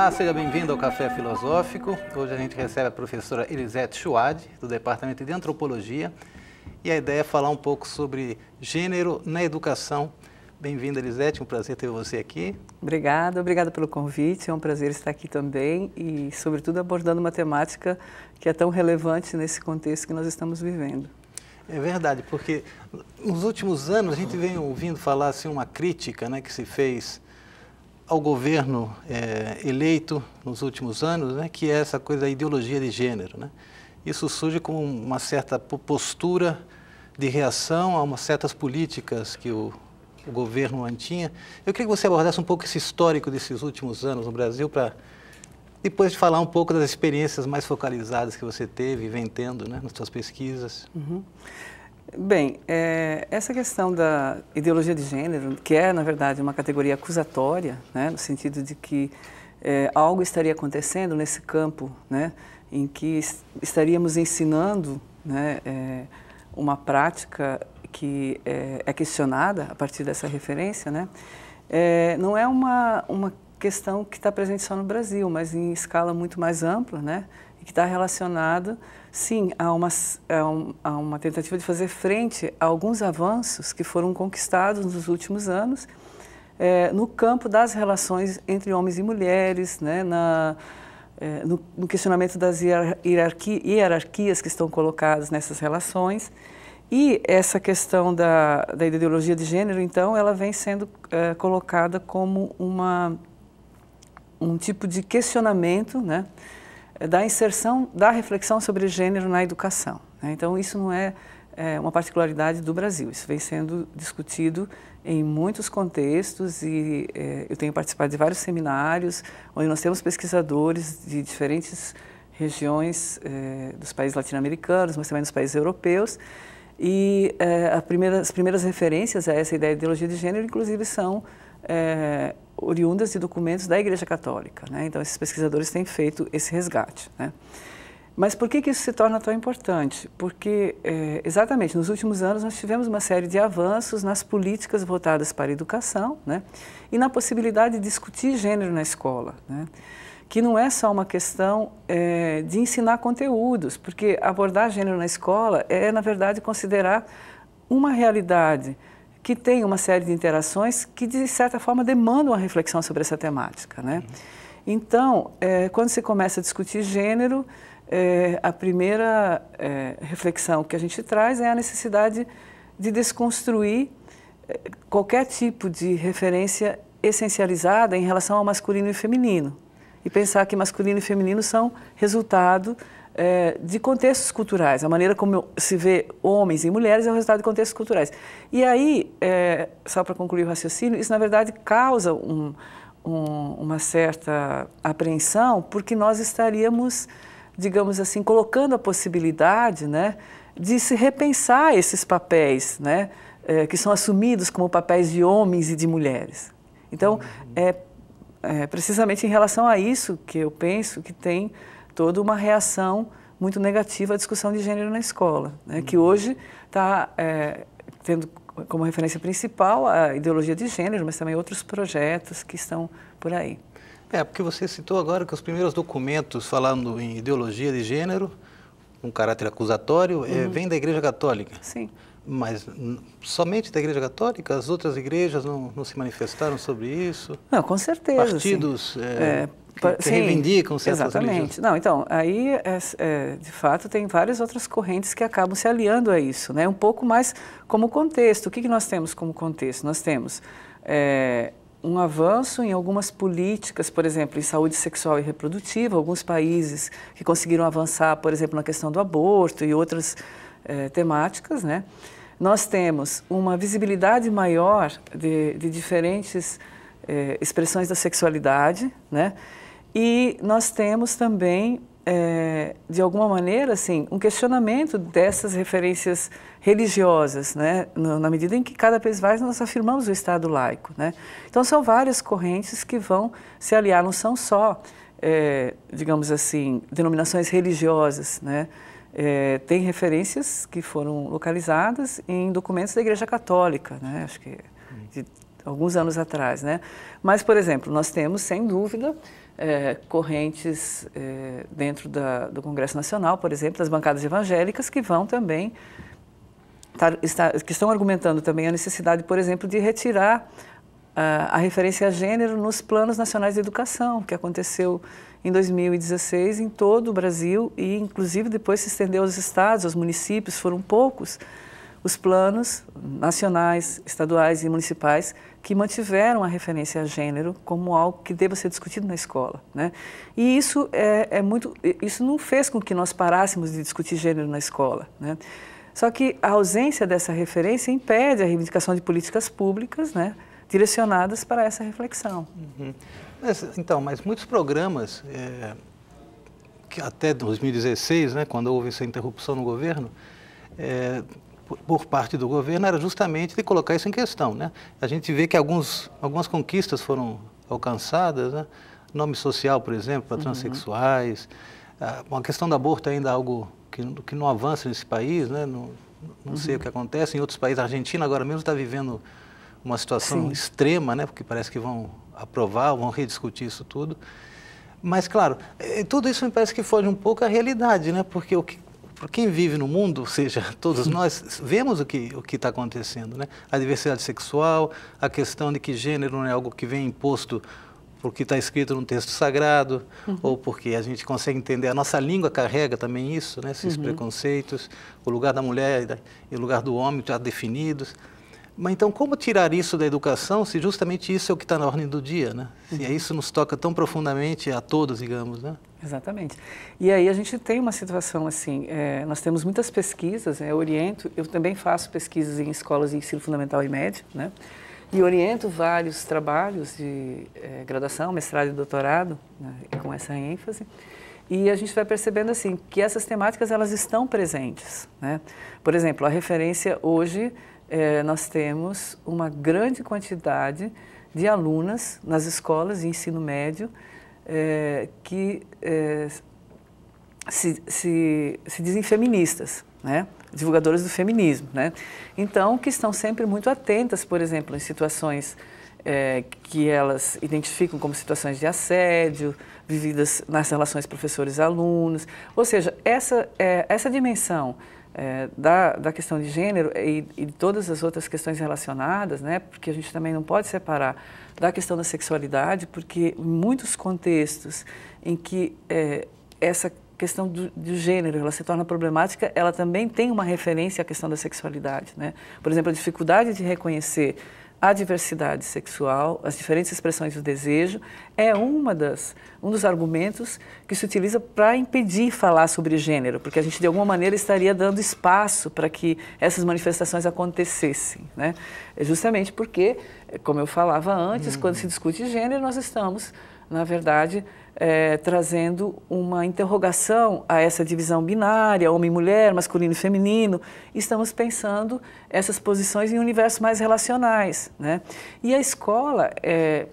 Olá, seja bem-vindo ao Café Filosófico. Hoje a gente recebe a professora Elisete Schuad, do Departamento de Antropologia, e a ideia é falar um pouco sobre gênero na educação. Bem-vinda, Elisete, um prazer ter você aqui. Obrigada, obrigada pelo convite, é um prazer estar aqui também e, sobretudo, abordando uma temática que é tão relevante nesse contexto que nós estamos vivendo. É verdade, porque nos últimos anos a gente vem ouvindo falar assim, uma crítica né, que se fez ao governo é, eleito nos últimos anos, né, que é essa coisa da ideologia de gênero. Né? Isso surge com uma certa postura de reação a umas certas políticas que o, o governo mantinha. Eu queria que você abordasse um pouco esse histórico desses últimos anos no Brasil, para depois de falar um pouco das experiências mais focalizadas que você teve e vem tendo né, nas suas pesquisas. Uhum. Bem, é, essa questão da ideologia de gênero, que é, na verdade, uma categoria acusatória, né, no sentido de que é, algo estaria acontecendo nesse campo, né, em que estaríamos ensinando né, é, uma prática que é, é questionada a partir dessa referência, né, é, não é uma, uma questão que está presente só no Brasil, mas em escala muito mais ampla, né, e que está relacionado, sim, a uma, a, um, a uma tentativa de fazer frente a alguns avanços que foram conquistados nos últimos anos é, no campo das relações entre homens e mulheres, né, na, é, no, no, questionamento das hierarqui, hierarquias que estão colocadas nessas relações. E essa questão da, da ideologia de gênero, então, ela vem sendo é, colocada como uma, um tipo de questionamento né, é da inserção da reflexão sobre gênero na educação. Né? Então, isso não é, é, uma particularidade do Brasil, isso vem sendo discutido em muitos contextos e é, eu tenho participado de vários seminários onde nós temos pesquisadores de diferentes regiões é, dos países latino-americanos, mas também dos países europeus. E é, primeira, as primeiras referências a essa ideia de ideologia de gênero, inclusive, são é, oriundas de documentos da Igreja Católica. Né? Então, esses pesquisadores têm feito esse resgate. Né? Mas por que, que isso se torna tão importante? Porque, é, exatamente, nos últimos anos nós tivemos uma série de avanços nas políticas voltadas para a educação né? e na possibilidade de discutir gênero na escola. Né? Que não é só uma questão é, de ensinar conteúdos, porque abordar gênero na escola é, na verdade, considerar uma realidade que tem uma série de interações que, de certa forma, demandam uma reflexão sobre essa temática. Né? Uhum. Então, é, quando se começa a discutir gênero, é, a primeira é, reflexão que a gente traz é a necessidade de desconstruir é, qualquer tipo de referência essencializada em relação ao masculino e feminino e pensar que masculino e feminino são resultado é, de contextos culturais. A maneira como se vê homens e mulheres é o resultado de contextos culturais. E aí, é, só para concluir o raciocínio, isso na verdade causa um, um, uma certa apreensão, porque nós estaríamos, digamos assim, colocando a possibilidade né, de se repensar esses papéis, né, é, que são assumidos como papéis de homens e de mulheres. Então, uhum. é, é precisamente em relação a isso que eu penso que tem toda uma reação muito negativa à discussão de gênero na escola, né, uhum. que hoje está é, tendo como referência principal a ideologia de gênero, mas também outros projetos que estão por aí. É, porque você citou agora que os primeiros documentos falando em ideologia de gênero, um caráter acusatório, é, uhum. é, vem da Igreja Católica. Sim. Mas somente da Igreja Católica? As outras igrejas não, não se manifestaram sobre isso? Não, com certeza. Partidos. É... É, que, Sim, reivindicam certas exatamente. religiões. Não, então, aí, é, é, de fato, tem várias outras correntes que acabam se aliando a isso, né? Um pouco mais como contexto. O que, que nós temos como contexto? Nós temos é, um avanço em algumas políticas, por exemplo, em saúde sexual e reprodutiva, alguns países que conseguiram avançar, por exemplo, na questão do aborto e outras é, temáticas, né? Nós temos uma visibilidade maior de, de diferentes é, expressões da sexualidade, né? E nós temos também, é, de alguma maneira, assim, um questionamento dessas referências religiosas, né? na medida em que cada vez mais nós afirmamos o Estado laico. Né? Então, são várias correntes que vão se aliar, não são só, é, digamos assim, denominações religiosas. Né? É, tem referências que foram localizadas em documentos da Igreja Católica, né? acho que é de alguns anos atrás, né? Mas, por exemplo, nós temos, sem dúvida, é, correntes é, dentro da, do Congresso Nacional, por exemplo, das bancadas evangélicas, que vão também tá, estar, que estão argumentando também a necessidade, por exemplo, de retirar a, ah, a referência a gênero nos planos nacionais de educação, que aconteceu em 2016 em todo o Brasil e, inclusive, depois se estendeu aos estados, aos municípios, foram poucos os planos nacionais, estaduais e municipais que mantiveram a referência a gênero como algo que deva ser discutido na escola, né? E isso é, é muito, isso não fez com que nós parássemos de discutir gênero na escola, né? Só que a ausência dessa referência impede a reivindicação de políticas públicas, né? Direcionadas para essa reflexão. Uhum. Mas, então, mas muitos programas é, que até 2016, né? Quando houve essa interrupção no governo é, por parte do governo era justamente de colocar isso em questão. Né? A gente vê que alguns, algumas conquistas foram alcançadas, né? nome social, por exemplo, para uhum. transexuais, uhum. Ah, a questão do aborto ainda é algo que, que não avança nesse país, né? não, não uhum. sei o uhum. que acontece. Em outros países, a Argentina agora mesmo está vivendo uma situação Sim. extrema, né? porque parece que vão aprovar, vão rediscutir isso tudo. Mas, claro, eh, tudo isso me parece que foge um pouco à realidade, né? porque o que para quem vive no mundo, ou seja, todos nós, vemos o que o está acontecendo. Né? A diversidade sexual, a questão de que gênero não é algo que vem imposto porque está escrito num texto sagrado, uhum. ou porque a gente consegue entender. A nossa língua carrega também isso, né? esses uhum. preconceitos. O lugar da mulher e o lugar do homem já definidos. Mas então, como tirar isso da educação se justamente isso é o que está na ordem do dia, né? Se uhum. é isso nos toca tão profundamente a todos, digamos, né? Exatamente. E aí a gente tem uma situação assim, é, nós temos muitas pesquisas, né? eu oriento, eu também faço pesquisas em escolas de ensino fundamental e médio, né? E oriento vários trabalhos de é, graduação, mestrado e doutorado, né, com essa ênfase. E a gente vai percebendo assim que essas temáticas elas estão presentes, né? Por exemplo, a referência hoje eh, nós temos uma grande quantidade de alunas nas escolas de ensino médio eh, que eh, se, se, se dizem feministas, né? divulgadoras do feminismo. Né? Então, que estão sempre muito atentas, por exemplo, em situações é, que elas identificam como situações de assédio, vividas nas relações professores-alunos. Ou seja, essa, é, essa dimensão é, da, da questão de gênero e, de todas as outras questões relacionadas, né, porque a gente também não pode separar da questão da sexualidade, porque muitos contextos em que é, essa questão do, do, gênero ela se torna problemática, ela também tem uma referência à questão da sexualidade. Né? Por exemplo, a dificuldade de reconhecer a diversidade sexual, as diferentes expressões do desejo, é uma das, um dos argumentos que se utiliza para impedir falar sobre gênero, porque a gente, de alguma maneira, estaria dando espaço para que essas manifestações acontecessem. Né? É justamente porque, como eu falava antes, uhum. quando se discute gênero, nós estamos, na verdade, é, trazendo uma interrogação a essa divisão binária, homem e mulher, masculino e feminino. Estamos pensando essas posições em universos mais relacionais. Né? E a escola, é,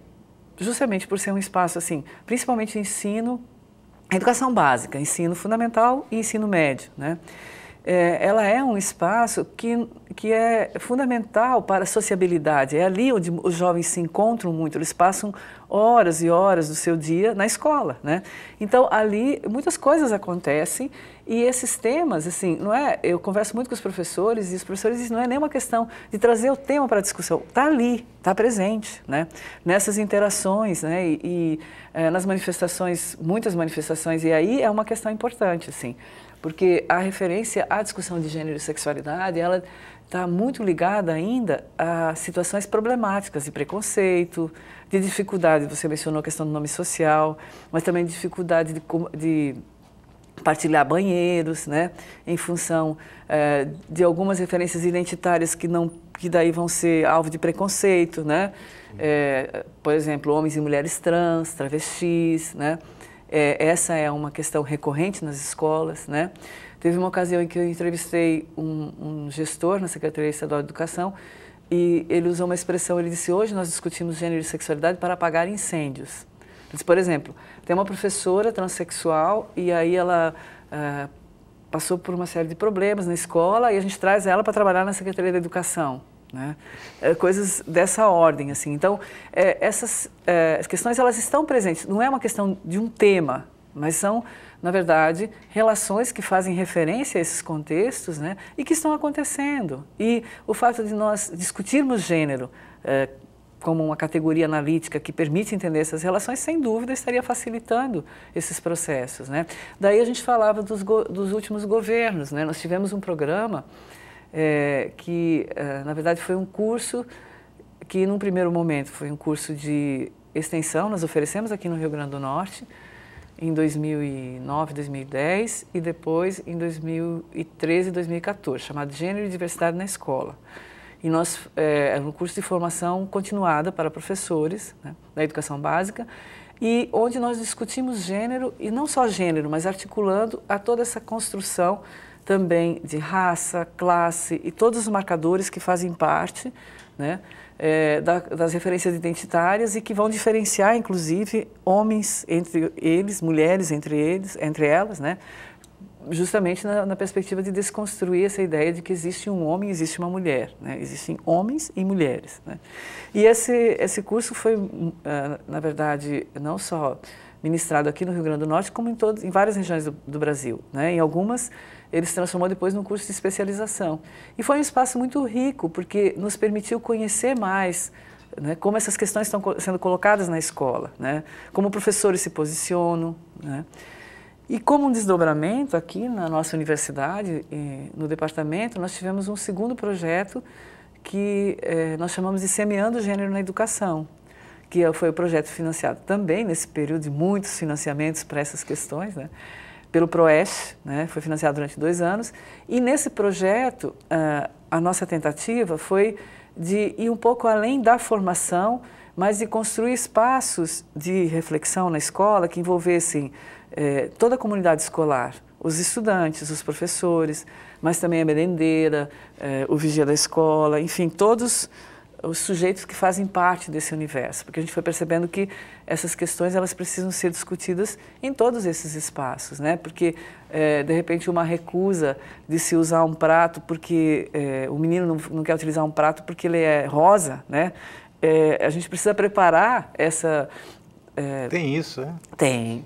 justamente por ser um espaço assim, principalmente ensino, educação básica, ensino fundamental e ensino médio. Né? é, ela é um espaço que, que é fundamental para a sociabilidade. É ali onde os jovens se encontram muito, eles passam horas e horas do seu dia na escola, né? Então ali muitas coisas acontecem e esses temas, assim, não é? Eu converso muito com os professores e os professores dizem não é nem uma questão de trazer o tema para a discussão, está ali, está presente, né? Nessas interações, né? E, e é, nas manifestações, muitas manifestações e aí é uma questão importante, assim porque a referência à discussão de gênero e sexualidade, ela está muito ligada ainda a situações problemáticas de preconceito, de dificuldade, você mencionou a questão do nome social, mas também dificuldade de, de partilhar banheiros, né, em função é, de algumas referências identitárias que não que daí vão ser alvo de preconceito, né, é, por exemplo, homens e mulheres trans, travestis, né, é, essa é uma questão recorrente nas escolas, né? Teve uma ocasião em que eu entrevistei um, um gestor na Secretaria Estadual de Educação e ele usou uma expressão, ele disse, hoje nós discutimos gênero e sexualidade para apagar incêndios. Ele disse, por exemplo, tem uma professora transexual e aí ela uh, passou por uma série de problemas na escola e a gente traz ela para trabalhar na Secretaria da Educação. Né? É, coisas dessa ordem, assim. Então, é, essas é, as questões, elas estão presentes. Não é uma questão de um tema, mas são, na verdade, relações que fazem referência a esses contextos né? e que estão acontecendo. E o fato de nós discutirmos gênero é, como uma categoria analítica que permite entender essas relações, sem dúvida estaria facilitando esses processos. Né? Daí a gente falava dos, dos últimos governos. Né? Nós tivemos um programa é, que é, na verdade foi um curso que num primeiro momento foi um curso de extensão, nós oferecemos aqui no Rio Grande do Norte em 2009, 2010 e depois em 2013 2014, chamado Gênero e Diversidade na Escola. E nós é, é, um curso de formação continuada para professores né, da educação básica e onde nós discutimos gênero e não só gênero, mas articulando a toda essa construção também de raça, classe e todos os marcadores que fazem parte né, é, da, das referências identitárias e que vão diferenciar, inclusive, homens entre eles, mulheres entre eles, entre elas, né, justamente na, na, perspectiva de desconstruir essa ideia de que existe um homem e existe uma mulher, né? existem homens e mulheres. Né? E esse, esse curso foi, ah, na verdade, não só ministrado aqui no Rio Grande do Norte, como em, todas, em várias regiões do, do Brasil. Né? Em algumas ele se transformou depois num curso de especialização. E foi um espaço muito rico, porque nos permitiu conhecer mais né, como essas questões estão sendo colocadas na escola, né, como professores se posicionam. Né. E como um desdobramento aqui na nossa universidade, eh, no departamento, nós tivemos um segundo projeto que eh, nós chamamos de Semeando Gênero na Educação, que é, foi o projeto financiado também nesse período de muitos financiamentos para essas questões, né? pelo PROES, né, foi financiado durante dois anos, e nesse projeto uh, a nossa tentativa foi de ir um pouco além da formação, mas de construir espaços de reflexão na escola que envolvessem eh, toda a comunidade escolar, os estudantes, os professores, mas também a merendeira, eh, o vigia da escola, enfim, todos os sujeitos que fazem parte desse universo, porque a gente foi percebendo que essas questões elas precisam ser discutidas em todos esses espaços, né? Porque é, de repente uma recusa de se usar um prato porque é, o menino não, não, quer utilizar um prato porque ele é rosa, né? É, a gente precisa preparar essa é, tem isso, é? Tem.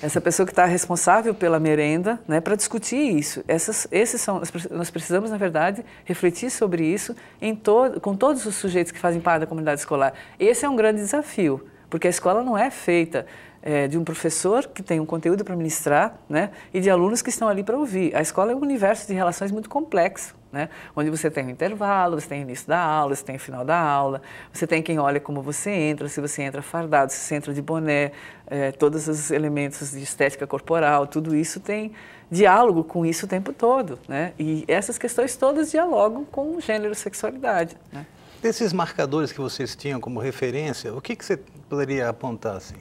Essa pessoa que está responsável pela merenda, né, para discutir isso. Essas, esses são, nós precisamos, na verdade, refletir sobre isso em todo, com todos os sujeitos que fazem parte da comunidade escolar. Esse é um grande desafio, porque a escola não é feita é, de um professor que tem um conteúdo para ministrar né, e de alunos que estão ali para ouvir. A escola é um universo de relações muito complexo. Né? Onde você tem o um intervalo, você tem o início da aula, você tem o final da aula, você tem quem olha como você entra, se você entra fardado, se você entra de boné, eh, todos os elementos de estética corporal, tudo isso tem diálogo com isso o tempo todo, né? E essas questões todas dialogam com gênero e sexualidade, né? Desses marcadores que vocês tinham como referência, o que, que você poderia apontar, assim?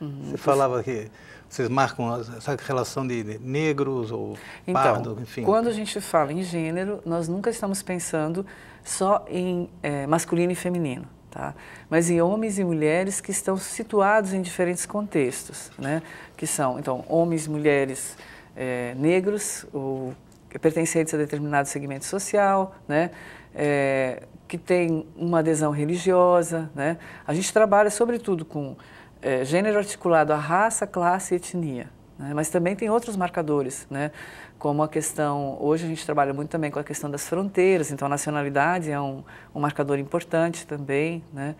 Uhum. Você falava que vocês marcam essa relação de negros ou então, pardo, enfim? Quando a gente fala em gênero, nós nunca estamos pensando só em é, masculino e feminino. Tá? mas em homens e mulheres que estão situados em diferentes contextos, né? que são, então, homens e mulheres é, negros, ou pertencentes a determinado segmento social, né? É, que tem uma adesão religiosa. Né? A gente trabalha, sobretudo, com é, gênero articulado à raça, classe e etnia. Né? Mas também tem outros marcadores, né? como a questão, hoje a gente trabalha muito também com a questão das fronteiras, então a nacionalidade é um, um marcador importante também, né?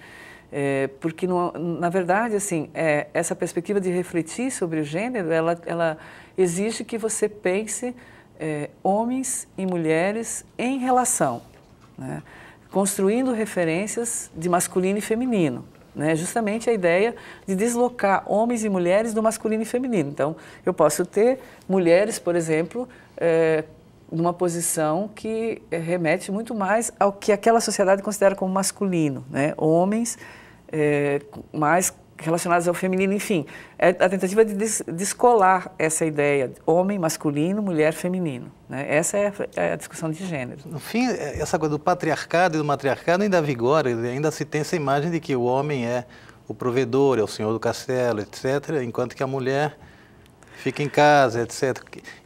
É, porque no, na verdade assim é, essa perspectiva de refletir sobre o gênero ela, ela exige que você pense é, homens e mulheres em relação né? construindo referências de masculino e feminino né? Justamente a ideia de deslocar homens e mulheres do masculino e feminino. Então, eu posso ter mulheres, por exemplo, é, numa posição que eh, remete muito mais ao que aquela sociedade considera como masculino, né? Homens é, mais relacionadas ao feminino, enfim, é a tentativa de descolar essa ideia de homem masculino, mulher feminino. Né? Essa é a, é discussão de gênero. No fim, é, essa coisa do patriarcado e do matriarcado ainda vigora, ainda se tem essa imagem de que o homem é o provedor, é o senhor do castelo, etc., enquanto que a mulher fica em casa, etc.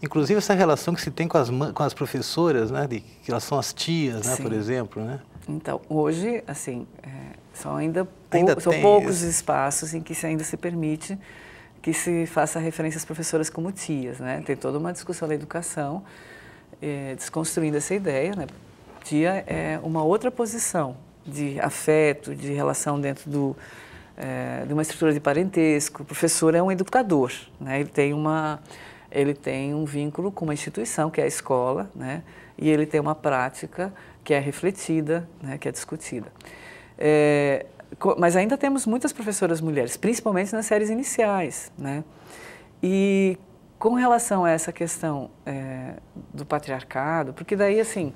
Inclusive essa relação que se tem com as, com as professoras, né? de, que elas são as tias, né? por exemplo. Né? Então, hoje, assim... É são ainda, ainda são poucos isso. espaços em que se ainda se permite que se faça referência às professoras como tias, né? Tem toda uma discussão da educação é, desconstruindo essa ideia, né? Tia é uma outra posição de afeto, de relação dentro do, é, de uma estrutura de parentesco. O professor é um educador, né? Ele tem uma ele tem um vínculo com uma instituição que é a escola, né? E ele tem uma prática que é refletida, né? Que é discutida. É, mas ainda temos muitas professoras mulheres, principalmente nas séries iniciais, né? E com relação a essa questão é, do patriarcado, porque daí assim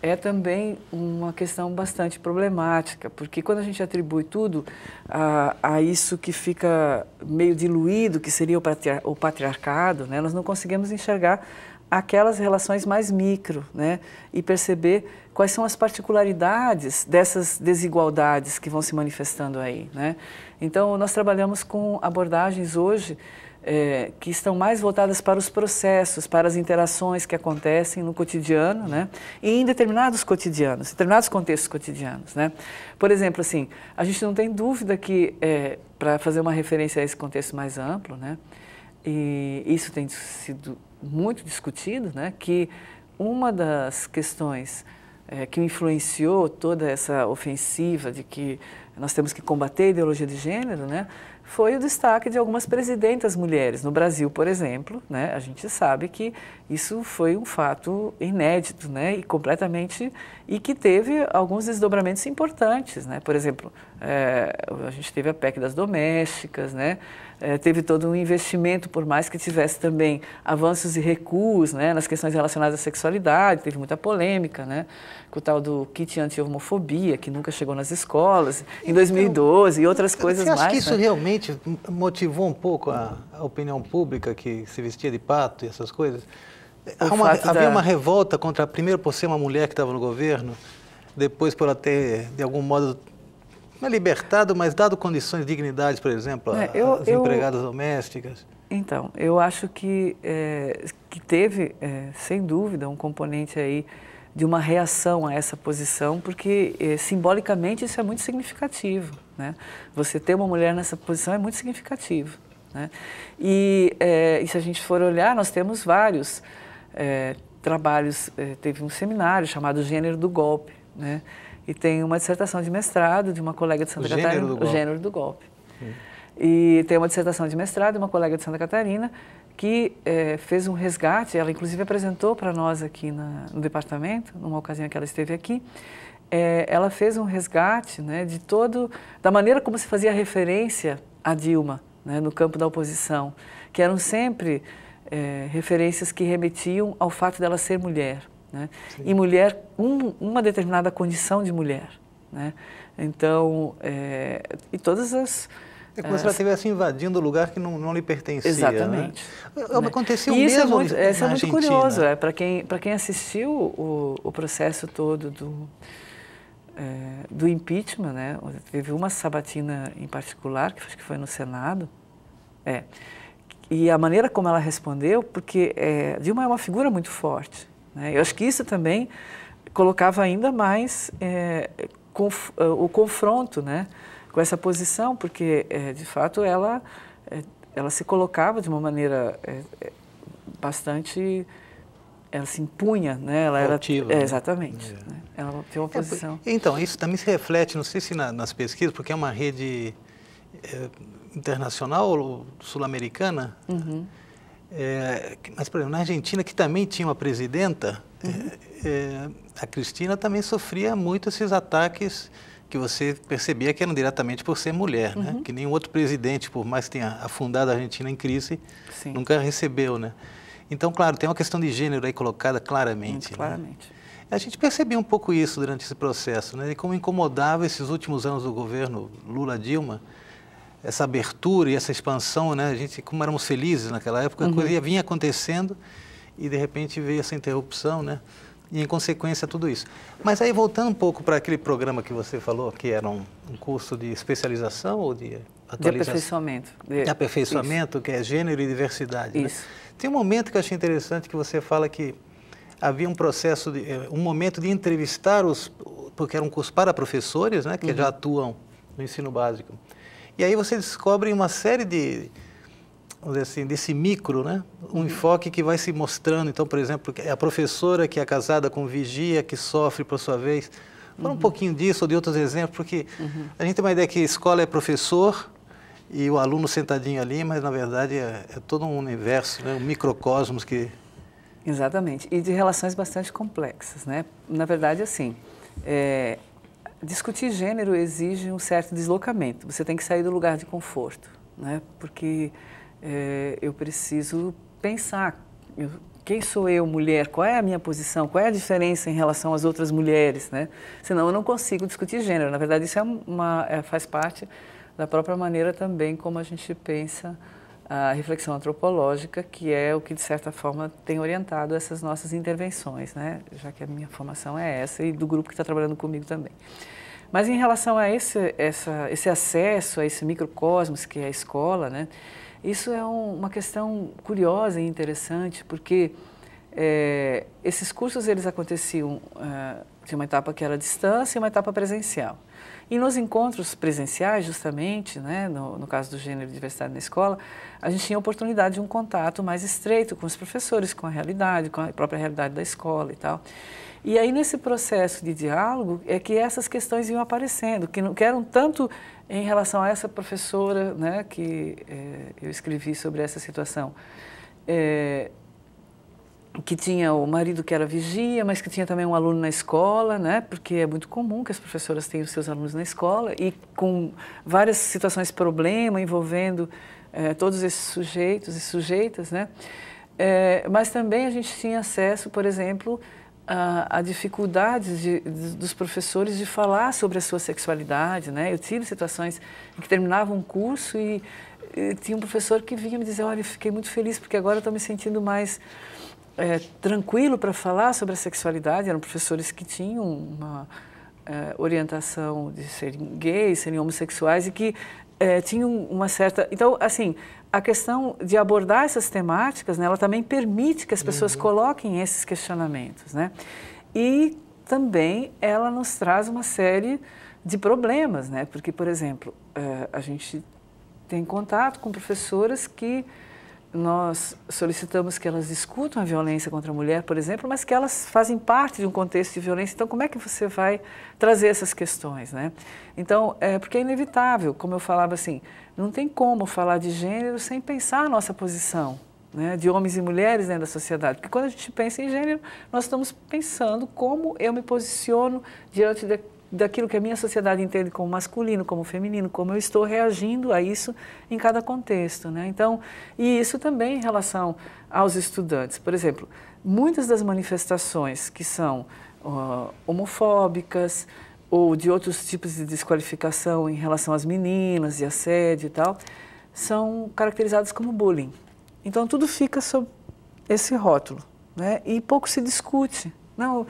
é também uma questão bastante problemática, porque quando a gente atribui tudo a, a isso que fica meio diluído, que seria o, patriarcado, né? nós não conseguimos enxergar aquelas relações mais micro, né? E perceber quais são as particularidades dessas desigualdades que vão se manifestando aí. Né? Então, nós trabalhamos com abordagens hoje é, que estão mais voltadas para os processos, para as interações que acontecem no cotidiano, né? E em determinados cotidianos, determinados contextos cotidianos, né? Por exemplo, assim, a gente não tem dúvida que, é, para fazer uma referência a esse contexto mais amplo, né? E isso tem sido muito discutido, né? Que uma das questões é, que influenciou toda essa ofensiva de que nós temos que combater a ideologia de gênero, né, foi o destaque de algumas presidentas mulheres. No Brasil, por exemplo, né, a gente sabe que isso foi um fato inédito né, e completamente. e que teve alguns desdobramentos importantes. Né? Por exemplo, é, a gente teve a PEC das domésticas, né? é, teve todo um investimento, por mais que tivesse também avanços e recuos né, nas questões relacionadas à sexualidade, teve muita polêmica, né, com o tal do kit anti-homofobia, que nunca chegou nas escolas, em 2012 então, e outras coisas mais. Você acha mais, que isso né? realmente motivou um pouco a, a opinião pública que se vestia de pato e essas coisas? Uma, havia da... uma revolta contra, primeiro por ser uma mulher que estava no governo, depois por ela ter, de algum modo, não é libertado, mas dado condições, de dignidade, por exemplo, é, às eu, empregadas domésticas. Então, eu acho que, é, que teve, é, sem dúvida, um componente aí de uma reação a essa posição, porque é, simbolicamente isso é muito significativo. Né? Você ter uma mulher nessa posição é muito significativo. Né? E, é, e, se a gente for olhar, nós temos vários é, trabalhos. teve um seminário chamado Gênero do Golpe, né? E tem uma dissertação de mestrado de uma colega de Santa o Catarina. Gênero do golpe. o gênero do golpe. Hum. E tem uma dissertação de mestrado de uma colega de Santa Catarina que é, fez um resgate. Ela, inclusive, apresentou para nós aqui na, no departamento, numa ocasião que ela esteve aqui. É, ela fez um resgate né, de todo, da maneira como se fazia referência a Dilma né, no campo da oposição, que eram sempre é, referências que remetiam ao fato dela ser mulher. Né? E mulher, um, uma determinada condição de mulher. Né? Então, é, e todas as. É como se ela estivesse invadindo um lugar que não, não lhe pertencia. Exatamente. Né? É né? Aconteceu e mesmo isso é muito, isso é muito curioso. É, Para quem, quem assistiu o, o processo todo do, é, do impeachment, né? teve uma sabatina em particular, que acho que foi no Senado, é, e a maneira como ela respondeu, porque é, Dilma é uma figura muito forte. Né? Eu acho que isso também colocava ainda mais é, conf, é, o confronto né, com essa posição, porque, é, de fato, ela, é, ela se colocava de uma maneira é, é, bastante ela se impunha, né? Ela era é, né? exatamente. Né? Ela tinha uma posição. É, então isso também se reflete, não sei se na, nas pesquisas, porque é uma rede é, internacional sul-americana. Uhum. É, mas, por exemplo, na Argentina, que também tinha uma presidenta, uhum. é, a Cristina também sofria muito esses ataques que você percebia que eram diretamente por ser mulher, né? uhum. né? Que nenhum outro presidente, por mais que tenha afundado a Argentina em crise, Sim. nunca recebeu, né? Então, claro, tem uma questão de gênero aí colocada claramente. Muito né? claramente. Né? A gente percebia um pouco isso durante esse processo, né? E como incomodava esses últimos anos do governo Lula-Dilma, essa abertura e essa expansão, né? A gente, como éramos felizes naquela época, uhum. a coisa vinha acontecendo e de repente veio essa interrupção, né? E em consequência tudo isso. Mas aí voltando um pouco para aquele programa que você falou, que era um, um curso de especialização ou de de aperfeiçoamento. De, de aperfeiçoamento, isso. que é gênero e diversidade. Né? Isso. Né? Tem um momento que eu achei interessante que você fala que havia um processo, de, eh, um momento de entrevistar os, porque era um curso para professores, né, que uhum. já atuam no ensino básico, e aí você descobre uma série de, vamos dizer assim, desse micro, né? Um uhum. enfoque que vai se mostrando. Então, por exemplo, é a professora que é casada com vigia, que sofre por sua vez. Fala uhum. um pouquinho disso ou de outros exemplos, porque uhum. a gente tem uma ideia que escola é professor e o aluno sentadinho ali, mas na verdade é, é todo um universo, né? um microcosmos que. Exatamente, e de relações bastante complexas, né? Na verdade, assim, é, discutir gênero exige um certo deslocamento. Você tem que sair do lugar de conforto, né? Porque é, eu preciso pensar eu, quem sou eu, mulher, qual é a minha posição, qual é a diferença em relação às outras mulheres, né? Senão eu não consigo discutir gênero. Na verdade, isso é uma, é, faz parte da própria maneira também como a gente pensa a reflexão antropológica, que é o que, de certa forma, tem orientado essas nossas intervenções, né? já que a minha formação é essa e do grupo que está trabalhando comigo também. Mas em relação a esse, essa, esse acesso a esse microcosmos que é a escola, né? isso é um, uma questão curiosa e interessante, porque é, esses cursos eles aconteciam, de é, tinha uma etapa que era à distância e uma etapa presencial. E nos encontros presenciais, justamente, né, no, no caso do gênero e diversidade na escola, a gente tinha a oportunidade de um contato mais estreito com os professores, com a realidade, com a própria realidade da escola e tal. E aí, nesse processo de diálogo, é que essas questões iam aparecendo, que, não, que eram tanto em relação a essa professora, né, que é, eu escrevi sobre essa situação, é, que tinha o marido que era vigia, mas que tinha também um aluno na escola, né? Porque é muito comum que as professoras tenham seus alunos na escola e com várias situações problema envolvendo eh, todos esses sujeitos e sujeitas, né? Eh, mas também a gente tinha acesso, por exemplo, a, a dificuldades de, de, dos professores de falar sobre a sua sexualidade, né? Eu tive situações em que terminava um curso e, e tinha um professor que vinha me dizer, olha, eu fiquei muito feliz porque agora estou me sentindo mais é, tranquilo para falar sobre a sexualidade, eram professores que tinham uma é, orientação de serem gays, serem homossexuais e que é, tinham uma certa. Então, assim, a questão de abordar essas temáticas, né, ela também permite que as pessoas uhum. coloquem esses questionamentos, né? E também ela nos traz uma série de problemas, né? Porque, por exemplo, é, a gente tem contato com professoras que nós solicitamos que elas discutam a violência contra a mulher, por exemplo, mas que elas fazem parte de um contexto de violência. Então, como é que você vai trazer essas questões, né? Então, é, porque é inevitável, como eu falava assim, não tem como falar de gênero sem pensar a nossa posição, né, de homens e mulheres dentro da sociedade. Porque quando a gente pensa em gênero, nós estamos pensando como eu me posiciono diante de, daquilo que a minha sociedade entende como masculino, como feminino, como eu estou reagindo a isso em cada contexto, né? Então, e isso também em relação aos estudantes. Por exemplo, muitas das manifestações que são uh, homofóbicas ou de outros tipos de desqualificação em relação às meninas e assédio e tal, são caracterizadas como bullying. Então, tudo fica sob esse rótulo, né? E pouco se discute. Não,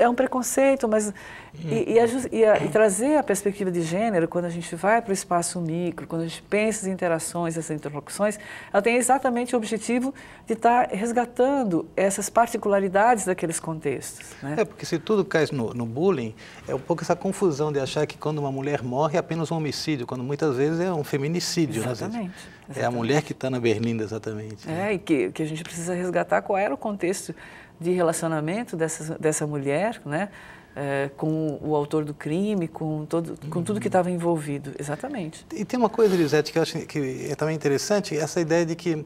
é um preconceito, mas e, e, a, e, a, e, trazer a perspectiva de gênero, quando a gente vai para o espaço micro, quando a gente pensa em interações, essas interlocuções, ela tem exatamente o objetivo de estar tá resgatando essas particularidades daqueles contextos. Né? É, porque se tudo cai no, no, bullying, é um pouco essa confusão de achar que quando uma mulher morre é apenas um homicídio, quando muitas vezes é um feminicídio. Exatamente. Né? exatamente. É a mulher que está na berlinda, exatamente. Né? É, né? e que, que a gente precisa resgatar qual era o contexto de relacionamento dessa mulher, né? é, com o autor do crime, com, todo, com tudo que estava envolvido. Exatamente. E tem uma coisa, Elisete, que eu acho que é também interessante, essa ideia de que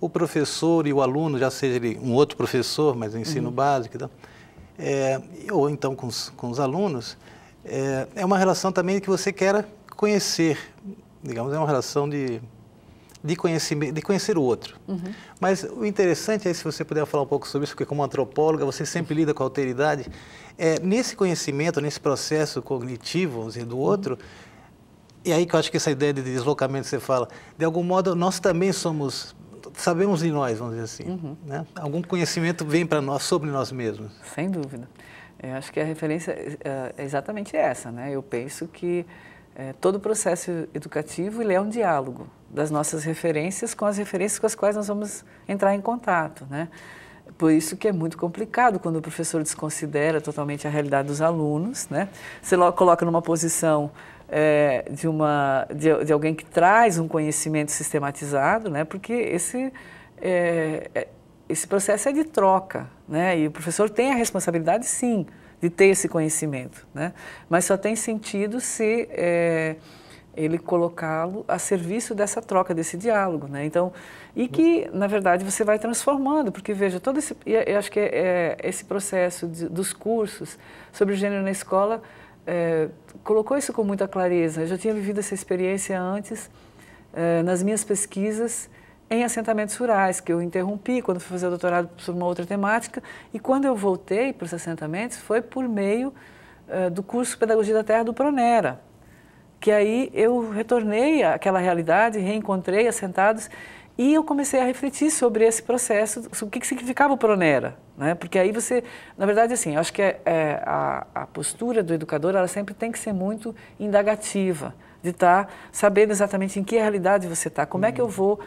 o professor e o aluno, já seja ele um outro professor, mas ensino uhum. básico, então, é, ou então com os, com os alunos, é, é uma relação também que você quer conhecer, digamos, é uma relação de de, conhecimento, de conhecer o outro. Uhum. Mas o interessante é se você puder falar um pouco sobre isso, porque como antropóloga você sempre lida com a alteridade. É, nesse conhecimento, nesse processo cognitivo dizer, do uhum. outro, uhum. e aí que eu acho que essa ideia de deslocamento que você fala, de algum modo nós também somos sabemos de nós, vamos dizer assim. Uhum. Né? Algum conhecimento vem para nós sobre nós mesmos. Sem dúvida. Eu acho que a referência é, é exatamente essa, né? Eu penso que é, todo o processo educativo ele é um diálogo das nossas referências com as referências com as quais nós vamos entrar em contato, né? Por isso que é muito complicado quando o professor desconsidera totalmente a realidade dos alunos, né? Você coloca numa posição é, de, uma, de, de, alguém que traz um conhecimento sistematizado, né? Porque esse, é, é esse processo é de troca, né? E o professor tem a responsabilidade, sim, de ter esse conhecimento, né? Mas só tem sentido se é, ele colocá-lo a serviço dessa troca, desse diálogo, né? Então, e que, na verdade, você vai transformando, porque, veja, todo esse, eu acho que é, é esse processo de, dos cursos sobre gênero na escola é, colocou isso com muita clareza. Eu já tinha vivido essa experiência antes, eh, nas minhas pesquisas, em assentamentos rurais, que eu interrompi quando fui fazer o doutorado sobre uma outra temática, e quando eu voltei para os assentamentos foi por meio uh, do curso Pedagogia da Terra do Pronera, que aí eu retornei àquela realidade, reencontrei assentados, e eu comecei a refletir sobre esse processo, sobre o que significava o Pronera, né? Porque aí você, na verdade, assim, eu acho que é, é, a, a, postura do educador, ela sempre tem que ser muito indagativa, de estar tá sabendo exatamente em que realidade você está, como é que eu uhum. vou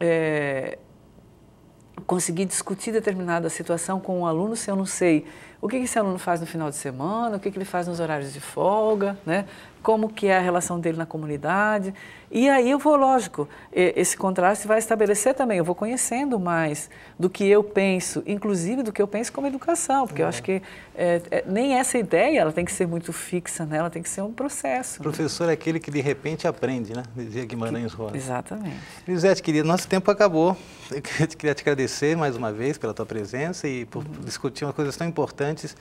é, conseguir discutir determinada situação com um aluno se eu não sei o que esse aluno faz no final de semana, o que ele faz nos horários de folga, né? como que é a relação dele na comunidade. E aí eu vou, lógico, esse contraste vai estabelecer também, eu vou conhecendo mais do que eu penso, inclusive do que eu penso como educação, porque é. eu acho que é, é, nem essa ideia ela tem que ser muito fixa, né? ela tem que ser um processo. O né? professor né? é aquele que de repente aprende, né? dizia Guimarães Rosa. Exatamente. Lisete querida, nosso tempo acabou. Eu queria te agradecer mais uma vez pela tua presença e por uhum. discutir umas coisas tão importantes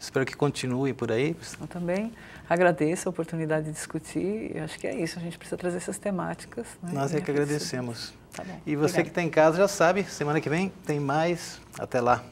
Espero que continue por aí. Eu também agradeço a oportunidade de discutir. Eu acho que é isso, a gente precisa trazer essas temáticas. Né? Nós é que agradecemos. Tá e você Obrigada. que está em casa já sabe, semana que vem tem mais. Até lá.